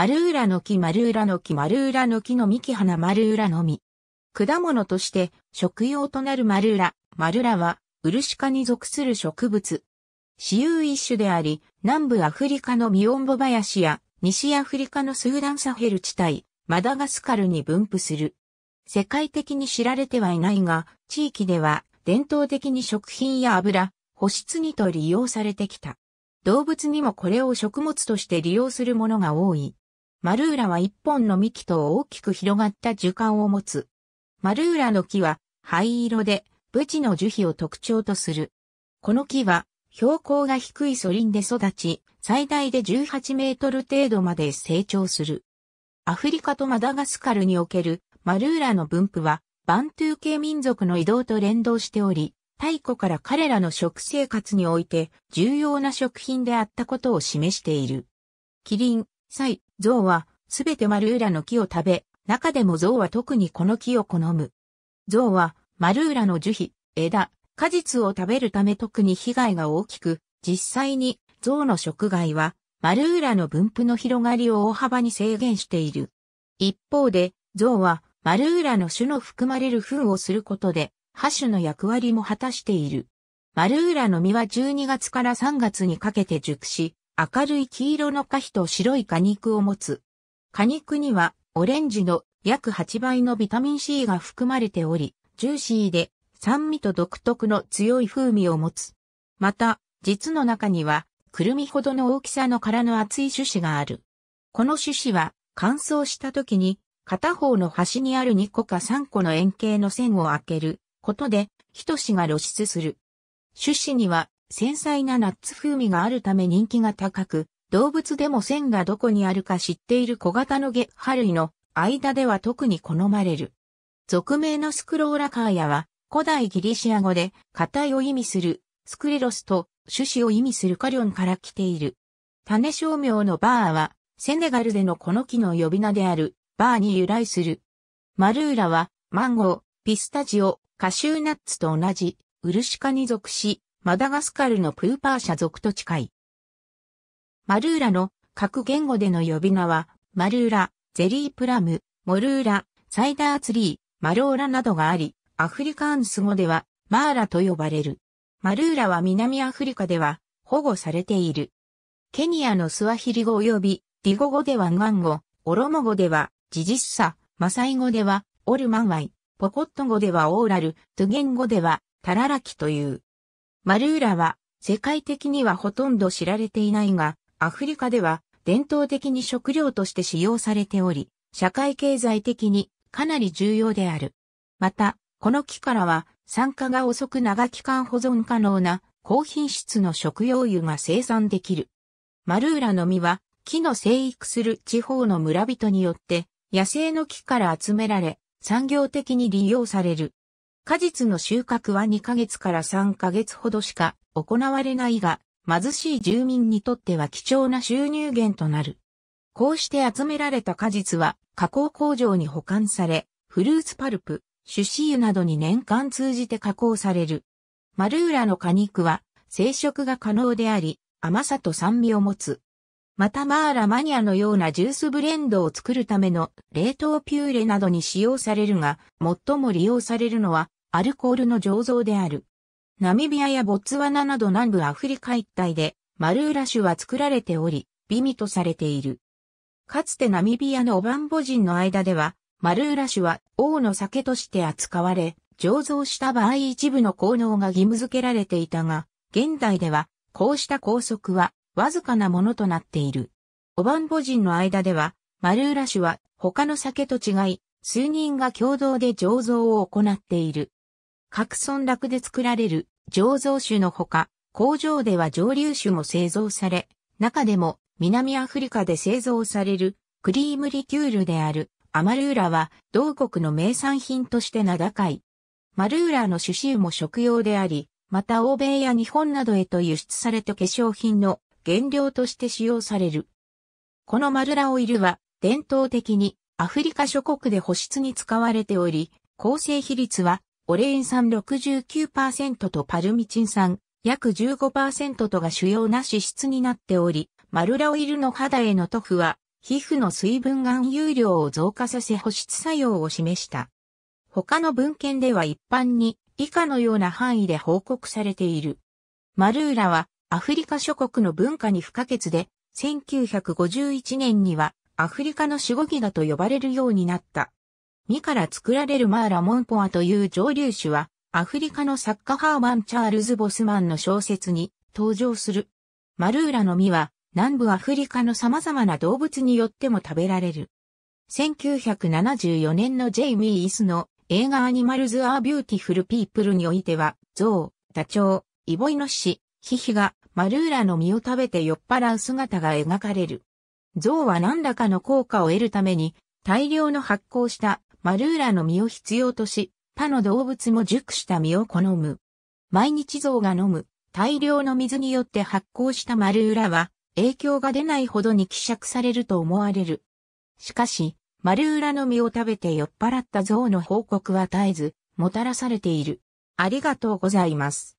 丸ラの木丸ラの木丸ラの木の幹花丸ラの実。果物として食用となる丸ル丸ラはウルシカに属する植物。私有一種であり、南部アフリカのミオンボ林や西アフリカのスーダンサヘル地帯、マダガスカルに分布する。世界的に知られてはいないが、地域では伝統的に食品や油、保湿にと利用されてきた。動物にもこれを食物として利用するものが多い。マルーラは一本の幹と大きく広がった樹幹を持つ。マルーラの木は灰色で、ブチの樹皮を特徴とする。この木は標高が低いソリンで育ち、最大で18メートル程度まで成長する。アフリカとマダガスカルにおけるマルーラの分布は、バントゥー系民族の移動と連動しており、太古から彼らの食生活において重要な食品であったことを示している。キリン、際、象はすべてマルーラの木を食べ、中でも象は特にこの木を好む。象はマルーラの樹皮、枝、果実を食べるため特に被害が大きく、実際に象の食害はマルーラの分布の広がりを大幅に制限している。一方で、象はマルーラの種の含まれる糞をすることで、ハ種の役割も果たしている。マルーラの実は12月から3月にかけて熟し、明るい黄色の果皮と白い果肉を持つ。果肉にはオレンジの約8倍のビタミン C が含まれており、ジューシーで酸味と独特の強い風味を持つ。また、実の中には、くるみほどの大きさの殻の厚い種子がある。この種子は乾燥した時に片方の端にある2個か3個の円形の線を開けることで、一しが露出する。種子には繊細なナッツ風味があるため人気が高く、動物でも線がどこにあるか知っている小型のゲハ類の間では特に好まれる。俗名のスクローラカーヤは、古代ギリシア語で、硬いを意味する、スクレロスと、種子を意味するカリョンから来ている。種商名のバーは、セネガルでのこの木の呼び名である、バーに由来する。マルーラは、マンゴー、ピスタジオ、カシューナッツと同じ、ウルシカに属し、マダガスカルのプーパー社族と近い。マルーラの各言語での呼び名は、マルーラ、ゼリープラム、モルーラ、サイダーツリー、マローラなどがあり、アフリカンス語では、マーラと呼ばれる。マルーラは南アフリカでは保護されている。ケニアのスワヒリ語及びディゴ語ではンガン語、オロモ語ではジジッサ、マサイ語ではオルマンワイ、ポコット語ではオーラル、トゥゲン語ではタララキという。マルーラは世界的にはほとんど知られていないが、アフリカでは伝統的に食料として使用されており、社会経済的にかなり重要である。また、この木からは酸化が遅く長期間保存可能な高品質の食用油が生産できる。マルーラの実は木の生育する地方の村人によって野生の木から集められ産業的に利用される。果実の収穫は2ヶ月から3ヶ月ほどしか行われないが、貧しい住民にとっては貴重な収入源となる。こうして集められた果実は加工工場に保管され、フルーツパルプ、種子油などに年間通じて加工される。マルーラの果肉は生殖が可能であり、甘さと酸味を持つ。またマーラマニアのようなジュースブレンドを作るための冷凍ピューレなどに使用されるが、最も利用されるのはアルコールの醸造である。ナミビアやボツワナなど南部アフリカ一帯でマルーラ酒は作られており、美味とされている。かつてナミビアのオバンボ人の間では、マルーラ酒は王の酒として扱われ、醸造した場合一部の効能が義務付けられていたが、現代ではこうした拘束はわずかなものとなっている。オバンボ人の間では、マルーラ酒は他の酒と違い、数人が共同で醸造を行っている。各村落で作られる醸造酒のほか、工場では蒸留酒も製造され、中でも南アフリカで製造されるクリームリキュールであるアマルーラは同国の名産品として名高い。マルーラの種子も食用であり、また欧米や日本などへと輸出された化粧品の原料として使用される。このマルラオイルは伝統的にアフリカ諸国で保湿に使われており、構成比率はオレイン酸69%とパルミチン酸約15%とが主要な脂質になっており、マルラオイルの肌への塗布は、皮膚の水分含有量を増加させ保湿作用を示した。他の文献では一般に以下のような範囲で報告されている。マルーラはアフリカ諸国の文化に不可欠で、1951年にはアフリカの守護ギガと呼ばれるようになった。実から作られるマーラ・モンポアという蒸留酒は、アフリカの作家ハーマン・チャールズ・ボスマンの小説に登場する。マルーラの実は、南部アフリカの様々な動物によっても食べられる。1974年のジェイミー・イスの映画アニマルズ・アー・ビューティフル・ピープルにおいては、ゾウ、ダチョウ、イボイノシシ、ヒヒがマルーラの実を食べて酔っ払う姿が描かれる。ゾウは何らかの効果を得るために大量の発酵したマルーラの実を必要とし、他の動物も熟した実を好む。毎日像が飲む大量の水によって発酵したマルーラは影響が出ないほどに希釈されると思われる。しかし、マルーラの実を食べて酔っ払った像の報告は絶えず、もたらされている。ありがとうございます。